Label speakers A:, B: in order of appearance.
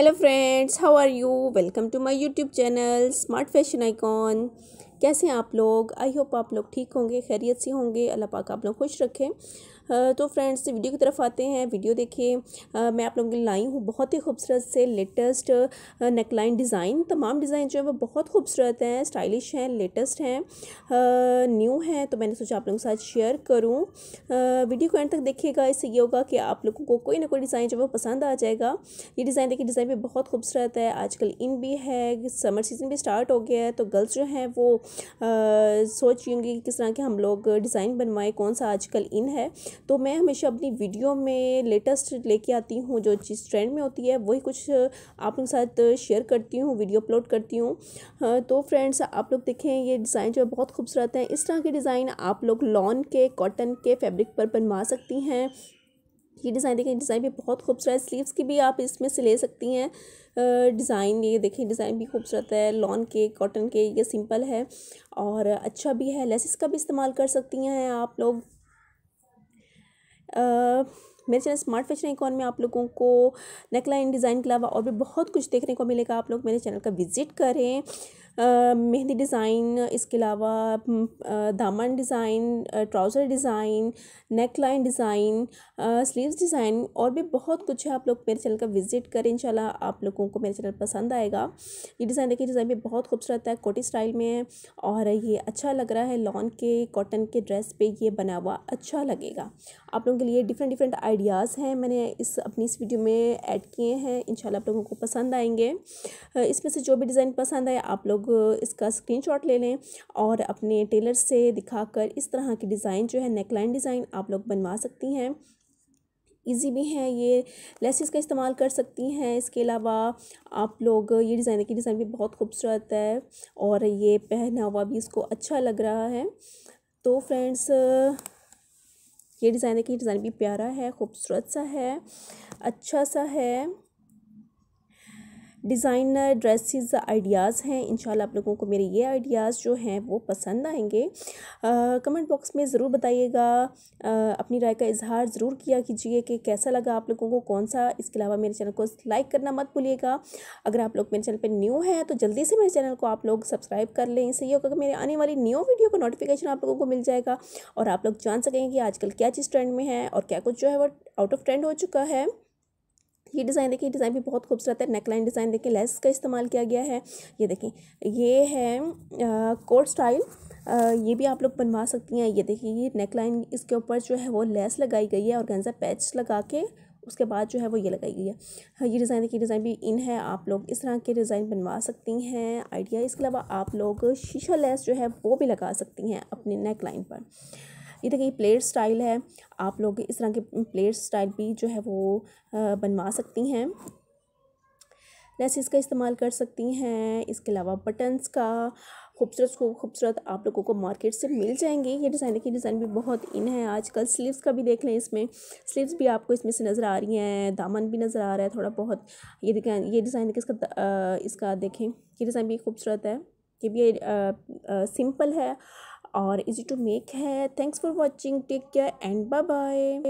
A: hello friends how are you welcome to my youtube channel smart fashion icon कैसे आप लोग I hope आप लोग ठीक होंगे खैरियत से होंगे अल्लाह पाक आप लोग खुश रखें तो फ्रेंड्स वीडियो की तरफ आते हैं वीडियो देखिए मैं आप लोगों के लाई हूँ बहुत ही खूबसूरत से लेटेस्ट नेकलाइन डिज़ाइन तमाम डिज़ाइन जो है वो बहुत खूबसूरत हैं स्टाइलिश हैं लेटेस्ट हैं न्यू हैं तो मैंने सोचा आप लोगों के साथ शेयर करूँ वीडियो को एंड तक देखिएगा इससे ये होगा कि आप लोगों को कोई ना कोई डिज़ाइन जो है वो पसंद आ जाएगा ये डिज़ाइन देखिए डिज़ाइन भी बहुत खूबसूरत है आजकल इन भी है समर सीज़न भी स्टार्ट हो गया है तो गर्ल्स जो हैं वो सोच रही होंगी कि किस तरह के हम लोग डिज़ाइन बनवाएं कौन सा आजकल इन है तो मैं हमेशा अपनी वीडियो में लेटेस्ट लेके आती हूँ जो चीज़ ट्रेंड में होती है वही कुछ आप लोग साथ शेयर करती हूँ वीडियो अपलोड करती हूँ तो फ्रेंड्स आप लोग देखें ये डिज़ाइन जो है बहुत खूबसूरत है इस तरह के डिज़ाइन आप लोग लॉन के कॉटन के फैब्रिक पर बनवा सकती हैं ये डिज़ाइन देखें डिज़ाइन भी बहुत खूबसूरत है स्लीव्स की भी आप इसमें से ले सकती हैं डिज़ाइन ये देखें डिज़ाइन भी खूबसूरत है लॉन के कॉटन के ये सिंपल है और अच्छा भी है लेसिस का भी इस्तेमाल कर सकती हैं आप लोग मेरे चैनल स्मार्ट फैशन आइकॉन में आप लोगों को नेकलाइन डिज़ाइन के अलावा और भी बहुत कुछ देखने को मिलेगा आप लोग मेरे चैनल का विज़िट करें मेहंदी डिज़ाइन इसके अलावा दामन design trouser design neckline design sleeves design और भी बहुत कुछ है आप लोग मेरे चैनल का विज़िट करें इंशाल्लाह आप लोगों को मेरे चैनल पसंद आएगा ये डिज़ाइन देखिए डिज़ाइन भी बहुत खूबसूरत है कोटी स्टाइल में है और ये अच्छा लग रहा है लॉन के कॉटन के ड्रेस पर ये बना हुआ अच्छा लगेगा आप लोगों के लिए डिफरेंट डिफरेंट आइडिया आइडियाज़ हैं मैंने इस अपनी इस वीडियो में ऐड किए हैं इन आप लोगों को पसंद आएंगे इसमें से जो भी डिज़ाइन पसंद आए आप लोग इसका स्क्रीनशॉट ले लें और अपने टेलर से दिखाकर इस तरह की डिज़ाइन जो है नेकलाइन डिज़ाइन आप लोग बनवा सकती हैं इजी भी हैं ये लेसिस का इस्तेमाल कर सकती हैं इसके अलावा आप लोग ये डिज़ाइन की डिज़ाइन भी बहुत खूबसूरत है और ये पहना हुआ भी इसको अच्छा लग रहा है तो फ्रेंड्स ये डिज़ाइन है कि डिज़ाइन भी प्यारा है खूबसूरत सा है अच्छा सा है डिज़ाइनर ड्रेसिस आइडियाज़ हैं इन आप लोगों को मेरे ये आइडियाज़ जो हैं वो पसंद आएंगे कमेंट बॉक्स में ज़रूर बताइएगा अपनी राय का इजहार ज़रूर किया कीजिए कि कैसा लगा आप लोगों को कौन सा इसके अलावा मेरे चैनल को लाइक करना मत भूलिएगा अगर आप लोग मेरे चैनल पर न्यू हैं तो जल्दी से मेरे चैनल को आप लोग सब्सक्राइब कर लें इससे ये होगा मेरे आने वाली न्यू वीडियो का नोटिफिकेशन आप लोगों को मिल जाएगा और आप लोग जान सकेंगे कि आजकल क्या चीज़ ट्रेंड में है और क्या कुछ जो है वो आउट ऑफ ट्रेंड हो चुका है ये डिज़ाइन देखिए डिज़ाइन भी बहुत खूबसूरत है नेकलाइन डिज़ाइन देखिए लेस का इस्तेमाल किया गया है ये देखें ये है कोट स्टाइल ये भी आप लोग बनवा सकती हैं ये देखिए ये नेकलाइन इसके ऊपर जो है वो लेस लगाई गई है और गंजा पैच लगा के उसके बाद जो है वो ये लगाई गई है हाँ, ये डिज़ाइन देखिए डिज़ाइन भी इन है आप लोग इस तरह के डिज़ाइन बनवा सकती हैं आइडिया इसके अलावा आप लोग शीशा लेस जो है वो भी लगा सकती हैं अपने नेक लाइन पर ये देखिए प्लेट स्टाइल है आप लोग इस तरह के प्लेट स्टाइल भी जो है वो बनवा सकती हैं लेसिस का इस्तेमाल कर सकती हैं इसके अलावा बटन्स का खूबसूरत खूबसूरत आप लोगों को मार्केट से मिल जाएंगे ये डिज़ाइन देखिए डिज़ाइन भी बहुत इन है आजकल स्लीव्स का भी देख लें इसमें स्लीव्स भी आपको इसमें से नज़र आ रही हैं दामन भी नज़र आ रहा है थोड़ा बहुत ये डिजाइन ये डिज़ाइन देखिए इसका आ, इसका देखें ये डिज़ाइन भी खूबसूरत है ये भी आ, आ, सिंपल है और इजी टू मेक है thanks for watching take care and bye bye